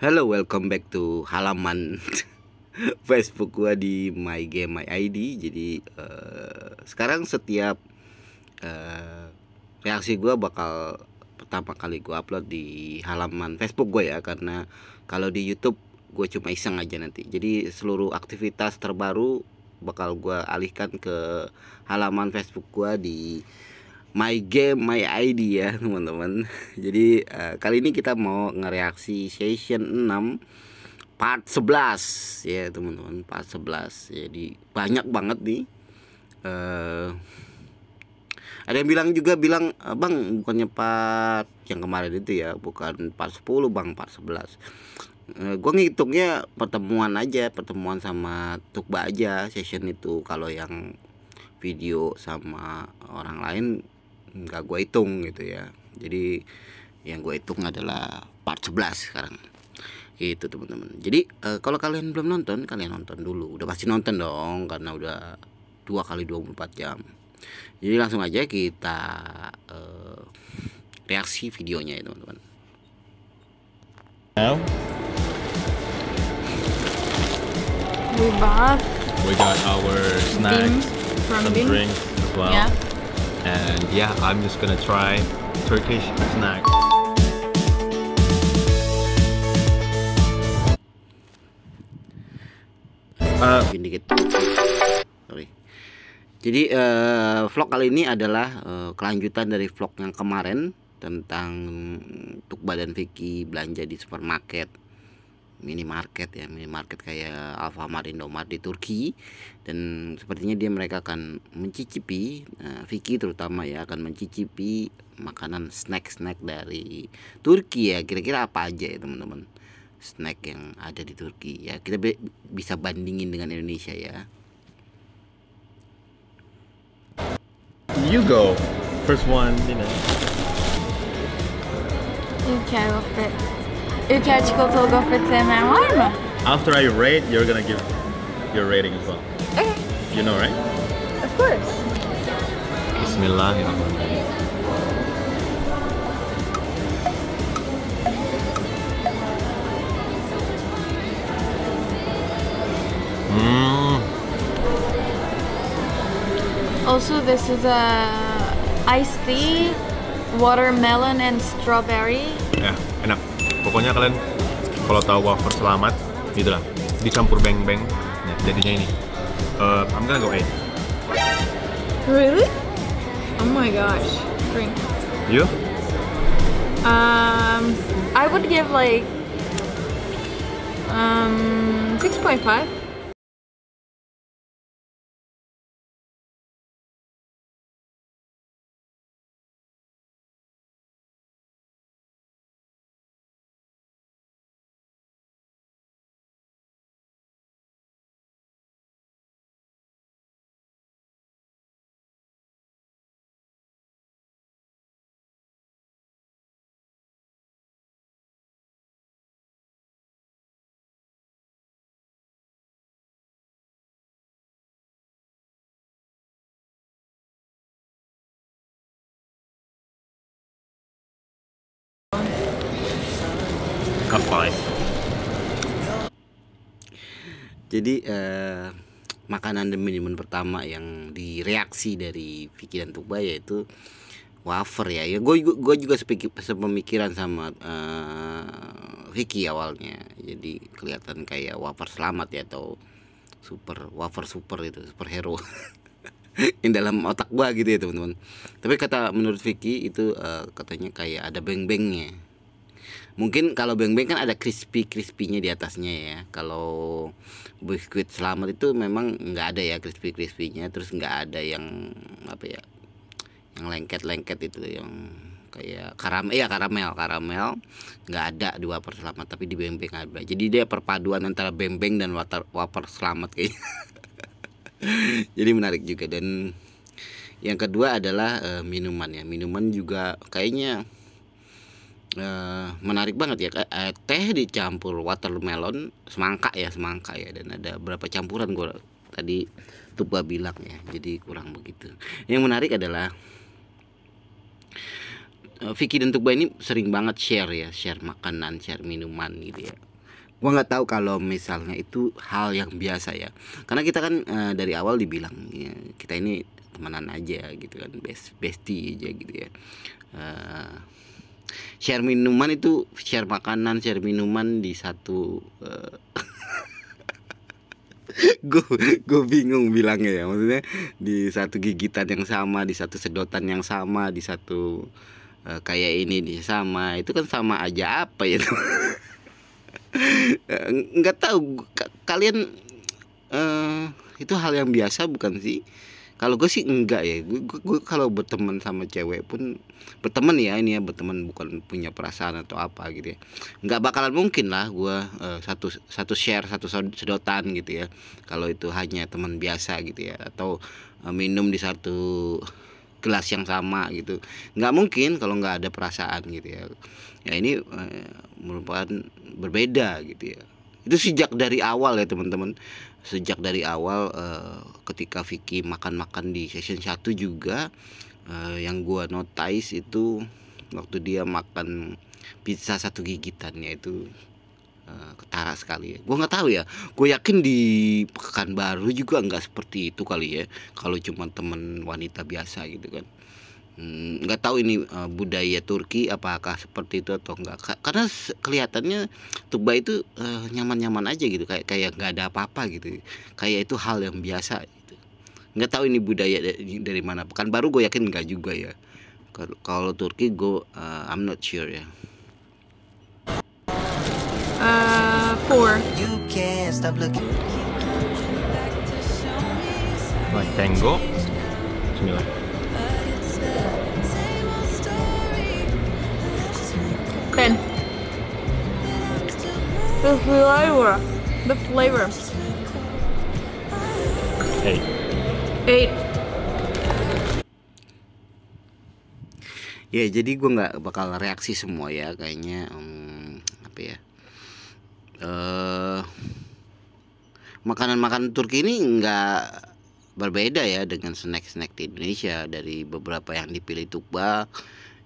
Hello, welcome back to halaman Facebook gua di My Game My ID. Jadi uh, sekarang setiap uh, reaksi gua bakal pertama kali gua upload di halaman Facebook gue ya karena kalau di YouTube gue cuma iseng aja nanti. Jadi seluruh aktivitas terbaru bakal gua alihkan ke halaman Facebook gua di My Game My ID ya teman-teman. Jadi uh, kali ini kita mau ngereaksi session 6 part 11 ya teman-teman, part 11. Jadi banyak banget nih uh, ada yang bilang juga bilang eh, Bang bukannya part yang kemarin itu ya, bukan part 10 Bang, part 11 gue ngitungnya pertemuan aja pertemuan sama Tukba aja session itu kalau yang video sama orang lain nggak gue hitung gitu ya jadi yang gue hitung adalah part 11 sekarang itu teman-teman jadi e, kalau kalian belum nonton kalian nonton dulu udah pasti nonton dong karena udah dua kali 24 jam jadi langsung aja kita e, reaksi videonya ya teman-teman We we got our snacks, some drinks as well. Yeah and yeah I'm just gonna try Turkish snack uh, dikit sorry jadi uh, vlog kali ini adalah uh, kelanjutan dari vlog yang kemarin tentang untuk badan Vicky belanja di supermarket minimarket ya minimarket kayak Alfamart Indomart di Turki dan sepertinya dia mereka akan mencicipi uh, Vicky terutama ya akan mencicipi makanan snack-snack dari Turki ya kira-kira apa aja ya teman-teman snack yang ada di Turki ya kita bisa bandingin dengan Indonesia ya You go first one you know you Ülker çikolatalı gofret sevmeyen var mı? After I rate, you're gonna give your rating as well. Okay. You know, right? Of course. Bismillah, Mm. Also, this is a iced tea, watermelon and strawberry pokoknya kalian kalau tahu wafer selamat gitulah dicampur beng beng ya, jadinya ini uh, I'm gonna go eat really oh my gosh drink you um I would give like um 6.5 Cup Five. Jadi uh, makanan dan minuman pertama yang direaksi dari Vicky dan Tuba yaitu wafer ya. Ya gue gue juga sepemikiran sama uh, Vicky awalnya. Jadi kelihatan kayak wafer selamat ya atau super wafer super itu hero. ini dalam otak gua gitu ya teman-teman. Tapi kata menurut Vicky itu uh, katanya kayak ada beng-bengnya mungkin kalau beng-beng kan ada crispy crispynya di atasnya ya kalau biskuit selamat itu memang nggak ada ya crispy crispynya terus nggak ada yang apa ya yang lengket-lengket itu yang kayak karamel ya karamel karamel nggak ada di wafer selamat tapi di bembeng ada jadi dia perpaduan antara bembeng dan water, wafer selamat kayaknya jadi menarik juga dan yang kedua adalah uh, minuman ya minuman juga kayaknya Eh, menarik banget ya eh, teh dicampur watermelon semangka ya semangka ya dan ada berapa campuran gue tadi tuba bilang ya jadi kurang begitu yang menarik adalah eh, Vicky dan Tuba ini sering banget share ya share makanan share minuman gitu ya gua nggak tahu kalau misalnya itu hal yang biasa ya karena kita kan dari awal dibilang ya, kita ini temenan aja gitu kan best bestie aja gitu ya share minuman itu share makanan share minuman di satu eh, uh, gue gue bingung bilangnya ya maksudnya di satu gigitan yang sama di satu sedotan yang sama di satu uh, kayak ini di sama itu kan sama aja apa ya eh, nggak tahu kalian uh, itu hal yang biasa bukan sih kalau gue sih enggak ya gue, gue, kalau berteman sama cewek pun berteman ya ini ya berteman bukan punya perasaan atau apa gitu ya nggak bakalan mungkin lah gue uh, satu satu share satu sedotan gitu ya kalau itu hanya teman biasa gitu ya atau uh, minum di satu gelas yang sama gitu nggak mungkin kalau nggak ada perasaan gitu ya ya ini uh, merupakan berbeda gitu ya itu sejak dari awal ya teman-teman sejak dari awal uh, ketika Vicky makan-makan di session 1 juga uh, yang gua notice itu waktu dia makan pizza satu gigitan yaitu uh, ketara sekali ya. Gue nggak tahu ya. Gue yakin di pekan baru juga nggak seperti itu kali ya. Kalau cuma temen wanita biasa gitu kan. Hmm, nggak tahu ini uh, budaya Turki apakah seperti itu atau enggak karena kelihatannya Tuba itu eh, nyaman-nyaman uh, aja gitu kayak kayak nggak ada apa-apa gitu kayak itu hal yang biasa gitu nggak tahu ini budaya dari, dari mana kan baru gue yakin nggak juga ya kalau Turki gue uh, I'm not sure ya uh, four like tango Bismillah happen. The flavor. The flavor. Eight. Eight. Ya jadi gue nggak bakal reaksi semua ya kayaknya um, apa ya makanan eh, makanan-makanan Turki ini nggak berbeda ya dengan snack-snack di Indonesia dari beberapa yang dipilih Tukba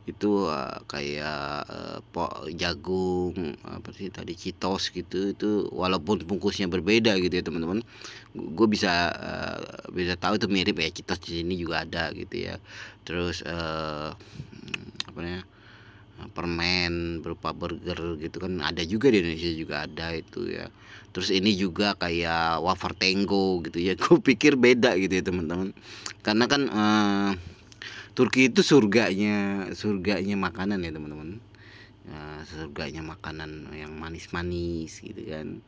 itu uh, kayak uh, pok jagung apa sih tadi citos gitu itu walaupun bungkusnya berbeda gitu ya teman-teman gue bisa uh, bisa tahu itu mirip ya citos di sini juga ada gitu ya terus uh, apa namanya permen berupa burger gitu kan ada juga di Indonesia juga ada itu ya terus ini juga kayak wafer tango gitu ya gue pikir beda gitu ya teman-teman karena kan uh, Turki itu surganya surganya makanan ya teman-teman uh, surganya makanan yang manis-manis gitu kan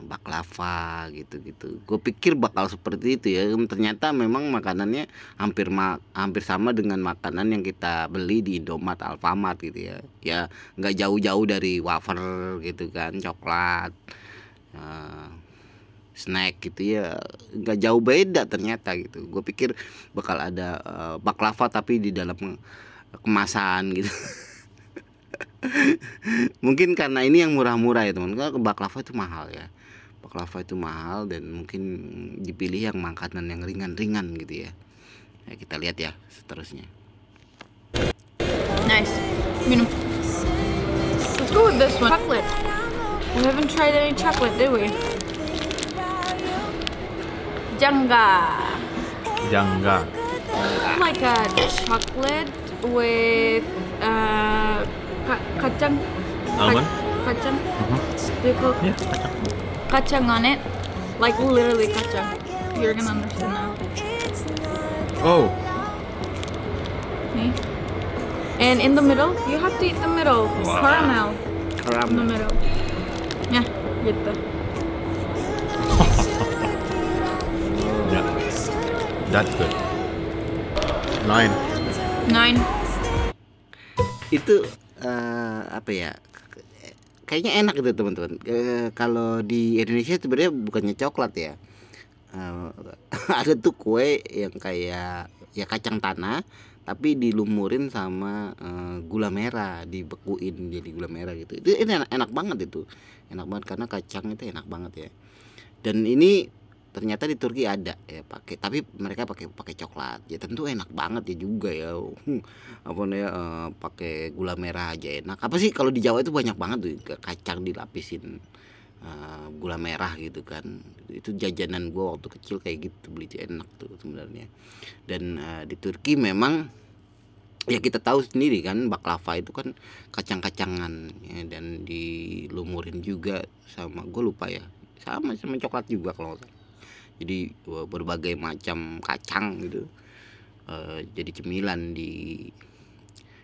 baklava gitu-gitu. Gue pikir bakal seperti itu ya. Ternyata memang makanannya hampir ma hampir sama dengan makanan yang kita beli di Indomaret, Alfamart gitu ya. Ya nggak jauh-jauh dari wafer gitu kan, coklat. Uh, snack gitu ya nggak jauh beda ternyata gitu gue pikir bakal ada uh, baklava tapi di dalam eh, kemasan gitu mungkin karena ini yang murah-murah ya teman karena baklava itu mahal ya baklava itu mahal dan mungkin dipilih yang makanan yang ringan-ringan gitu ya ya kita lihat ya seterusnya nice minum let's go with this one chocolate we haven't tried any chocolate did we Jenga. Jenga. like a chocolate with uh, kacang. Almond? Kacang? Mm -hmm. Do you call yeah. kacang on it? Like literally kacang. You're gonna understand now. Oh. Me. And in the middle, you have to eat the middle. Wow. Caramel. Caramel. In the middle. Yeah, the. That's good. Nine. Nine. Itu uh, apa ya? Kayaknya enak gitu teman-teman. Uh, kalau di Indonesia sebenarnya bukannya coklat ya. Uh, ada tuh kue yang kayak ya kacang tanah tapi dilumurin sama uh, gula merah dibekuin jadi gula merah gitu itu enak, enak banget itu enak banget karena kacang itu enak banget ya dan ini ternyata di Turki ada ya pakai tapi mereka pakai pakai coklat ya tentu enak banget ya juga ya hmm, apa namanya uh, pakai gula merah aja enak apa sih kalau di Jawa itu banyak banget tuh kacang dilapisin uh, gula merah gitu kan itu jajanan gue waktu kecil kayak gitu beli itu enak tuh sebenarnya dan uh, di Turki memang ya kita tahu sendiri kan baklava itu kan kacang-kacangan ya, dan dilumurin juga sama gue lupa ya sama sama coklat juga kalau jadi eh, berbagai macam kacang gitu uh, jadi cemilan di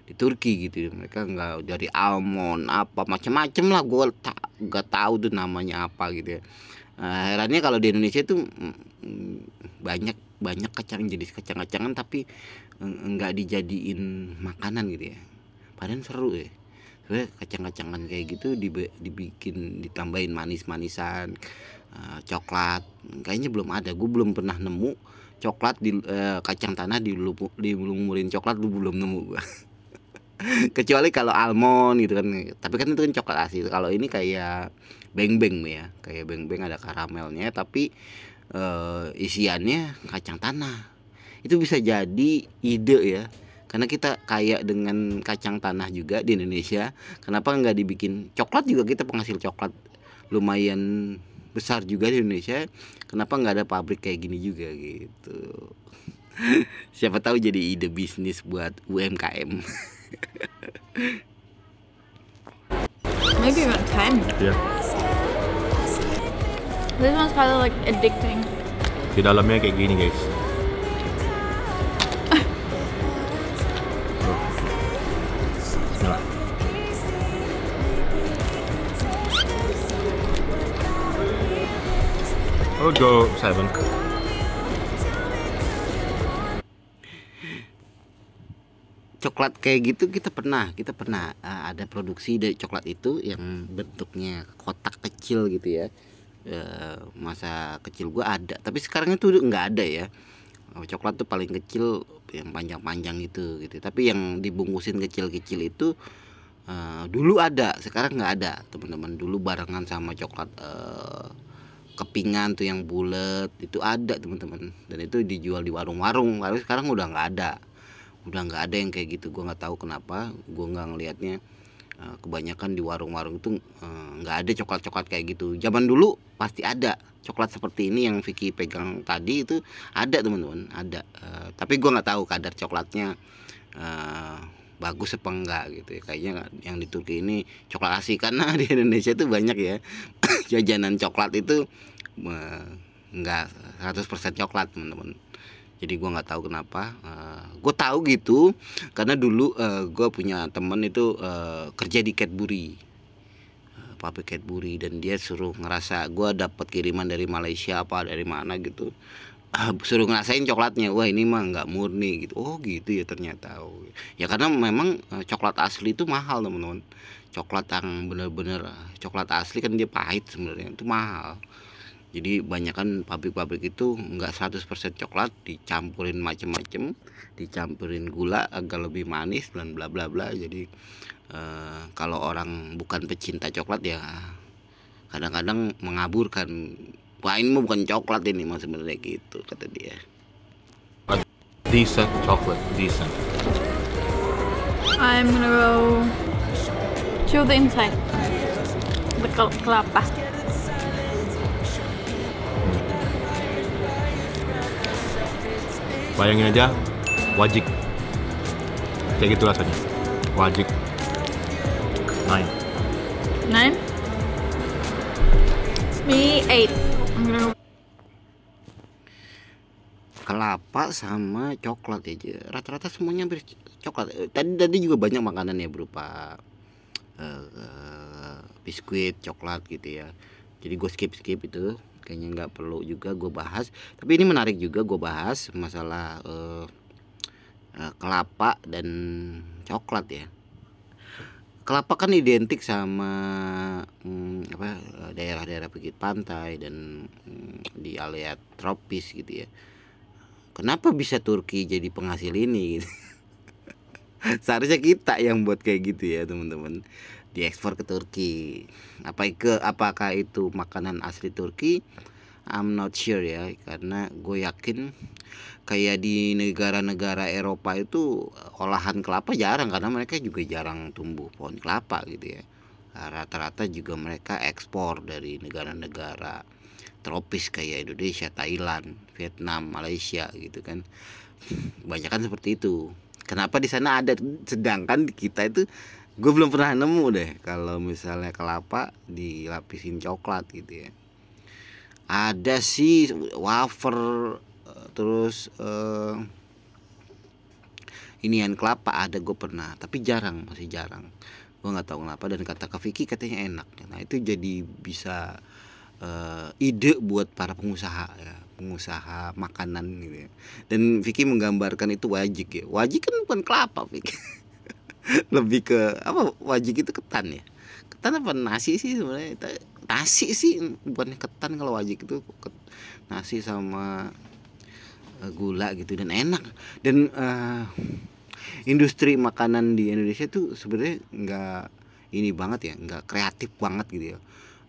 di Turki gitu mereka nggak dari almond apa macam-macam lah gue tak nggak tahu tuh namanya apa gitu ya uh, herannya kalau di Indonesia itu mm, banyak banyak kacang jadi kacang-kacangan tapi nggak dijadiin makanan gitu ya padahal seru ya kacang-kacangan kayak gitu dibikin ditambahin manis-manisan Eh, coklat kayaknya belum ada gue belum pernah nemu coklat di uh, kacang tanah di dilumurin coklat gue belum nemu gue kecuali kalau almond gitu kan tapi kan itu kan coklat asli kalau ini kayak beng beng ya kayak beng beng ada karamelnya tapi uh, isiannya kacang tanah itu bisa jadi ide ya karena kita kaya dengan kacang tanah juga di Indonesia kenapa nggak dibikin coklat juga kita penghasil coklat lumayan besar juga di Indonesia kenapa nggak ada pabrik kayak gini juga gitu siapa tahu jadi ide bisnis buat UMKM maybe about 10 yeah this one's probably like addicting di dalamnya kayak gini guys would go seven. Coklat kayak gitu kita pernah, kita pernah uh, ada produksi dari coklat itu yang bentuknya kotak kecil gitu ya. Uh, masa kecil gua ada, tapi sekarang itu nggak ada ya. Oh, coklat tuh paling kecil yang panjang-panjang itu, gitu. Tapi yang dibungkusin kecil-kecil itu uh, dulu ada, sekarang nggak ada teman-teman. Dulu barengan sama coklat uh, kepingan tuh yang bulat itu ada teman-teman dan itu dijual di warung-warung lalu sekarang udah nggak ada udah nggak ada yang kayak gitu gue nggak tahu kenapa gue nggak ngelihatnya eh, kebanyakan di warung-warung itu eh, nggak ada coklat-coklat kayak gitu zaman dulu pasti ada coklat seperti ini yang Vicky pegang tadi itu ada teman-teman ada eh, tapi gue nggak tahu kadar coklatnya bagus apa enggak gitu ya. kayaknya yang di Turki ini coklat asli karena di Indonesia itu banyak ya jajanan coklat itu nggak 100% coklat teman-teman jadi gue nggak tahu kenapa uh, eh, gue tahu gitu karena dulu uh, eh, gue punya temen itu uh, kerja di Cadbury uh, pabrik Cadbury dan dia suruh ngerasa gue dapat kiriman dari Malaysia apa dari mana gitu uh, suruh ngerasain coklatnya wah ini mah nggak murni gitu oh gitu ya ternyata oh. ya karena memang uh, coklat asli itu mahal teman-teman coklat yang bener-bener eh, coklat asli kan dia pahit sebenarnya itu mahal jadi banyak kan pabrik-pabrik itu enggak 100% coklat dicampurin macem-macem dicampurin gula agak lebih manis dan bla bla bla jadi eh, kalau orang bukan pecinta coklat ya kadang-kadang mengaburkan wah ini bukan coklat ini mas sebenarnya gitu kata dia decent chocolate decent I'm gonna go chew the inside the kel kelapa bayangin aja wajik kayak gitu rasanya wajik nine nine me eight kelapa sama coklat aja rata-rata semuanya hampir coklat eh, tadi tadi juga banyak makanan ya berupa Eh, biskuit coklat gitu ya jadi gue skip skip itu kayaknya nggak perlu juga gue bahas tapi ini menarik juga gue bahas masalah uh, kelapa dan coklat ya kelapa kan identik sama hmm, apa daerah-daerah pinggir pantai dan hmm, di area tropis gitu ya kenapa bisa Turki jadi penghasil ini gitu? Seharusnya kita yang buat kayak gitu ya teman-teman. Diekspor ke Turki. Apa ke apakah itu makanan asli Turki? I'm not sure ya karena gue yakin kayak di negara-negara Eropa itu olahan kelapa jarang karena mereka juga jarang tumbuh pohon kelapa gitu ya rata-rata juga mereka ekspor dari negara-negara tropis kayak Indonesia, Thailand, Vietnam, Malaysia gitu kan banyak kan seperti itu kenapa di sana ada sedangkan di kita itu gue belum pernah nemu deh kalau misalnya kelapa dilapisin coklat gitu ya ada sih wafer eh, terus eh, yang kelapa ada gue pernah tapi jarang masih jarang gue nggak tahu kenapa dan kata ke Vicky katanya enak nah itu jadi bisa uh, ide buat para pengusaha ya pengusaha makanan gitu ya. dan Vicky menggambarkan itu wajik ya wajik kan bukan kelapa Vicky lebih ke apa wajik itu ketan ya ketan apa nasi sih sebenarnya nasi sih bukan ketan kalau wajik itu nasi sama eh, gula gitu dan enak dan uh, industri makanan di Indonesia tuh sebenarnya nggak ini banget ya nggak kreatif banget gitu ya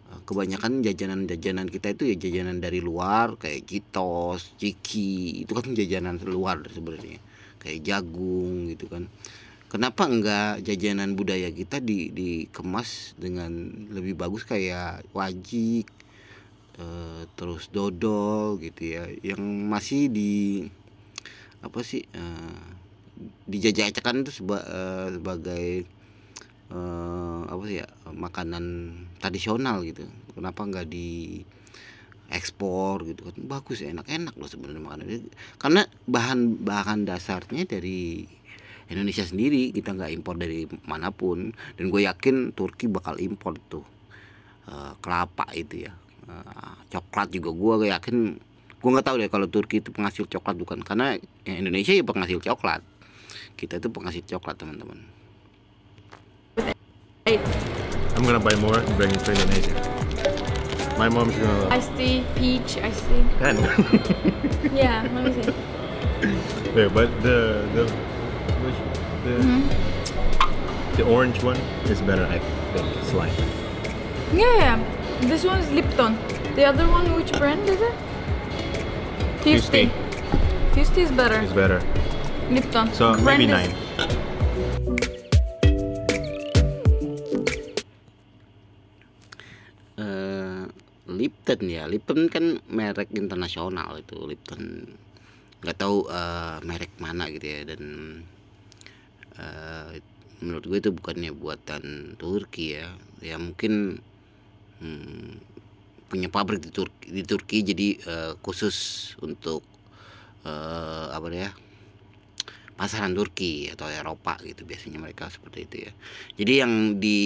Eh, kebanyakan jajanan-jajanan kita itu ya jajanan dari luar kayak citos, ciki itu kan jajanan luar sebenarnya kayak jagung gitu kan kenapa enggak jajanan budaya kita di dikemas dengan lebih bagus kayak wajik e, terus dodol gitu ya yang masih di apa sih e, eh, dijajakan itu seba, e, sebagai eh, apa sih ya makanan tradisional gitu kenapa nggak di ekspor gitu kan bagus enak-enak loh sebenarnya makanan karena bahan bahan dasarnya dari Indonesia sendiri kita nggak impor dari manapun dan gue yakin Turki bakal impor tuh e, kelapa itu ya e, coklat juga gue yakin gue nggak tahu deh kalau Turki itu penghasil coklat bukan karena Indonesia ya penghasil coklat kita itu penghasil coklat teman-teman i I'm gonna buy more and bring it to Indonesia. My mom's gonna love. I see peach. I see. Ten. yeah. Let me see. Wait, but the the the, mm -hmm. the orange one is better. I think slightly. Yeah, yeah. This one is Lipton. The other one, which brand is it? Tuesday. Tuesday is better. It's better. Lipton. So maybe nine. Is, Lipton ya Lipton kan merek internasional itu Lipton nggak tahu uh, merek mana gitu ya dan uh, menurut gue itu bukannya buatan Turki ya ya mungkin hmm, punya pabrik di Turki di Turki jadi uh, khusus untuk uh, apa ya pasaran Turki atau Eropa gitu biasanya mereka seperti itu ya jadi yang di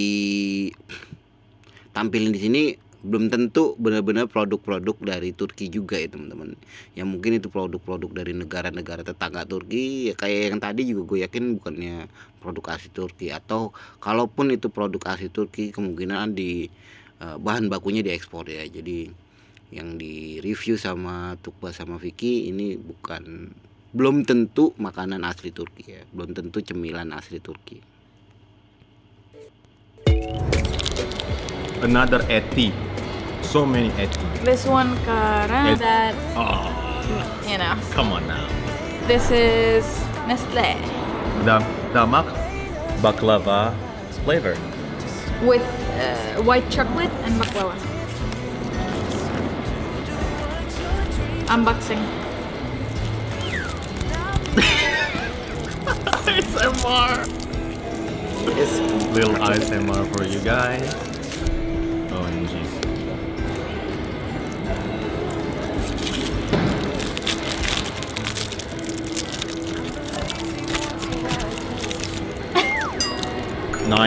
tampilin di sini belum tentu benar-benar produk-produk dari Turki juga ya teman-teman yang mungkin itu produk-produk dari negara-negara tetangga Turki ya kayak yang tadi juga gue yakin bukannya produk asli Turki atau kalaupun itu produk asli Turki kemungkinan di uh, bahan bakunya diekspor ya jadi yang di review sama Tukba sama Vicky ini bukan belum tentu makanan asli Turki ya belum tentu cemilan asli Turki another 80 e so many This one, cara, Et uh, that, oh. you know. Come on now. This is Nestle. The mac baklava flavor. With uh, white chocolate and baklava. Unboxing. ASMR! It's little ASMR for you guys. 9.5.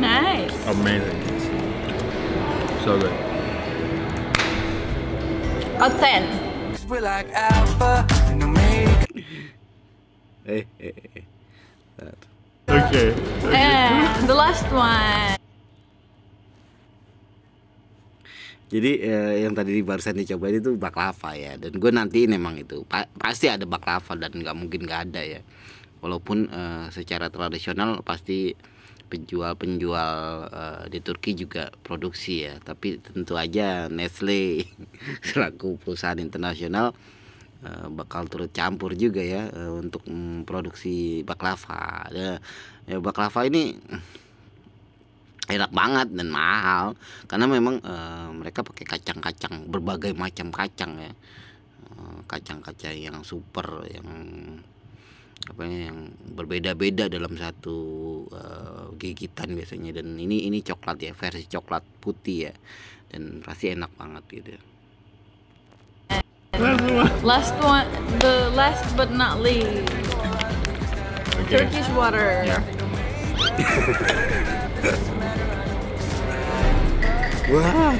Nice. Amazing. So good. A 10. like alpha and omega. hey, hey, hey. That. Okay. okay. the last one. Jadi eh, yang tadi di barusan dicobain itu baklava ya dan gue nantiin emang itu pa pasti ada baklava dan nggak mungkin nggak ada ya walaupun uh, secara tradisional pasti penjual-penjual uh, di Turki juga produksi ya tapi tentu aja Nestle selaku perusahaan internasional uh, bakal turut campur juga ya uh, untuk memproduksi baklava ya, ya baklava ini enak banget dan mahal karena memang uh, mereka pakai kacang-kacang berbagai macam kacang ya kacang-kacang uh, yang super yang apa ya, yang berbeda-beda dalam satu uh, gigitan biasanya dan ini ini coklat ya versi coklat putih ya dan pasti enak banget gitu Last one, the last but not least, okay. Turkish water. Yeah. Wah.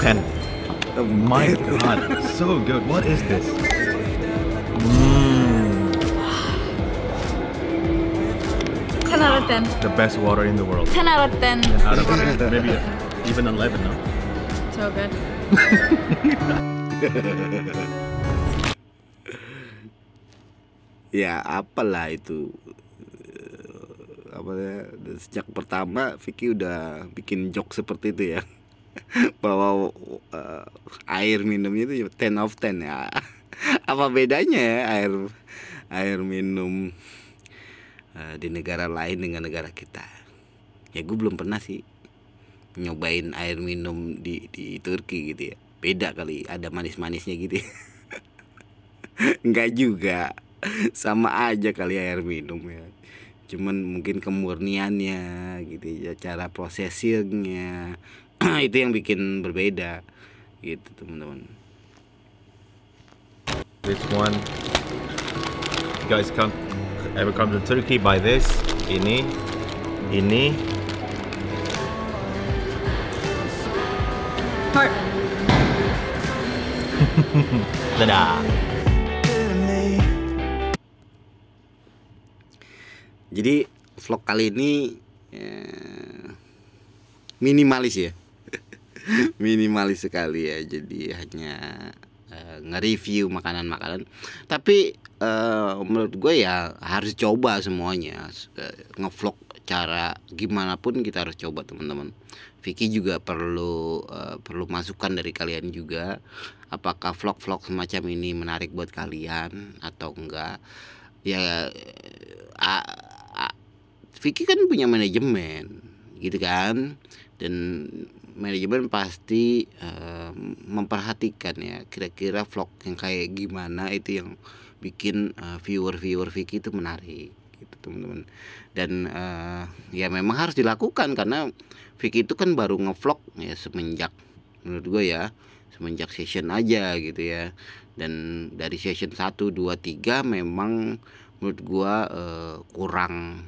Ten. Oh my god, so good. What is this? 10 hmm. out of 10. The best water in the world. 10 out of 10. 10 out of 10. Maybe a, even 11 now. So good. ya apalah itu eh, apa ya sejak pertama Vicky udah bikin joke seperti itu ya bahwa uh, air minumnya itu 10 ya, of 10 ya apa bedanya ya air air minum uh, di negara lain dengan negara kita ya gue belum pernah sih nyobain air minum di di Turki gitu ya beda kali ada manis-manisnya gitu ya. nggak juga sama aja kali air minum ya cuman mungkin kemurniannya gitu ya cara prosesirnya itu yang bikin berbeda gitu teman-teman this one you guys come ever come to Turkey buy this ini ini heart dadah jadi vlog kali ini ya, minimalis ya minimalis sekali ya jadi hanya Eh, nge-review makanan-makanan tapi uh, menurut gue ya harus coba semuanya nge eh, ngevlog cara gimana pun kita harus coba teman-teman Vicky juga perlu uh, perlu masukan dari kalian juga apakah vlog-vlog semacam ini menarik buat kalian atau enggak ya a, a, Vicky kan punya manajemen gitu kan dan manajemen pasti uh, memperhatikan ya kira-kira vlog yang kayak gimana itu yang bikin uh, eh, viewer viewer Vicky itu menarik gitu teman-teman dan uh, ya memang harus dilakukan karena Vicky itu kan baru ngevlog ya semenjak menurut gue ya semenjak session aja gitu ya dan dari session satu, dua, tiga memang menurut gua uh, kurang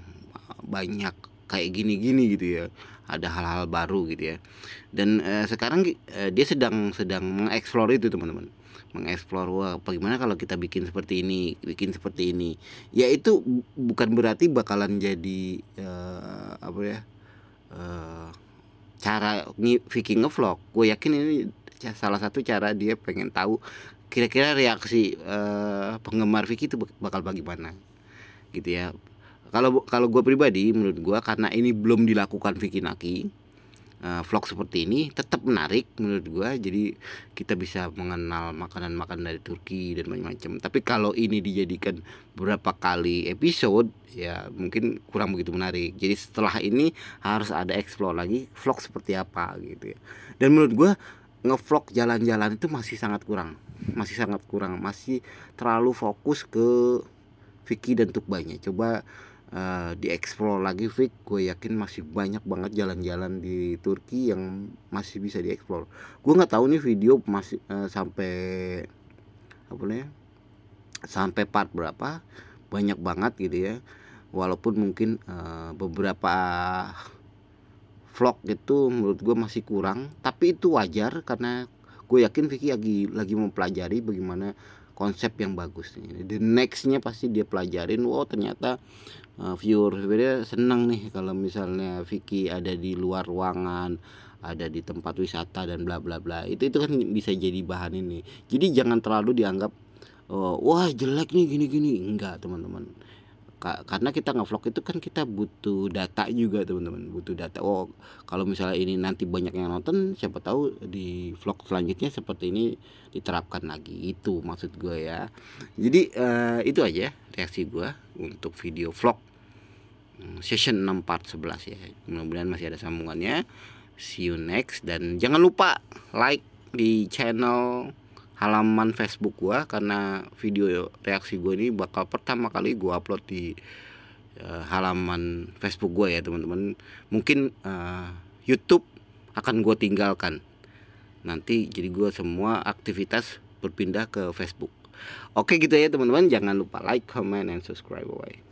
banyak kayak gini-gini gitu ya ada hal-hal baru gitu ya dan eh, sekarang eh, dia sedang sedang mengeksplor itu teman-teman mengeksplor wah bagaimana kalau kita bikin seperti ini bikin seperti ini ya itu bukan berarti bakalan jadi uh, apa ya uh, cara Viking vlog gue yakin ini salah satu cara dia pengen tahu kira-kira reaksi uh, penggemar Vicky itu bakal bagaimana gitu ya kalau kalau gue pribadi menurut gue karena ini belum dilakukan Vicky Naki uh, eh, vlog seperti ini tetap menarik menurut gue jadi kita bisa mengenal makanan-makanan dari Turki dan macam-macam tapi kalau ini dijadikan berapa kali episode ya mungkin kurang begitu menarik jadi setelah ini harus ada explore lagi vlog seperti apa gitu ya dan menurut gue ngevlog jalan-jalan itu masih sangat kurang masih sangat kurang masih terlalu fokus ke Vicky dan Tukbanya coba uh, dieksplor lagi Vic gue yakin masih banyak banget jalan-jalan di Turki yang masih bisa dieksplor gue nggak tahu nih video masih uh, sampai apa namanya sampai part berapa banyak banget gitu ya walaupun mungkin uh, beberapa vlog itu menurut gue masih kurang tapi itu wajar karena gue yakin Vicky lagi lagi mempelajari bagaimana konsep yang bagus nih. The nextnya pasti dia pelajarin. Wow ternyata uh, viewer viewernya senang nih kalau misalnya Vicky ada di luar ruangan ada di tempat wisata dan bla bla bla itu itu kan bisa jadi bahan ini jadi jangan terlalu dianggap oh, wah jelek nih gini gini enggak teman-teman karena kita ngevlog itu kan kita butuh data juga teman-teman butuh data oh kalau misalnya ini nanti banyak yang nonton siapa tahu di vlog selanjutnya seperti ini diterapkan lagi itu maksud gue ya jadi uh, itu aja reaksi gue untuk video vlog hmm, session 6 part 11 ya mudah masih ada sambungannya see you next dan jangan lupa like di channel halaman Facebook gua karena video reaksi gua ini bakal pertama kali gua upload di uh, halaman Facebook gua ya teman-teman mungkin uh, YouTube akan gua tinggalkan nanti jadi gua semua aktivitas berpindah ke Facebook oke gitu ya teman-teman jangan lupa like comment and subscribe bye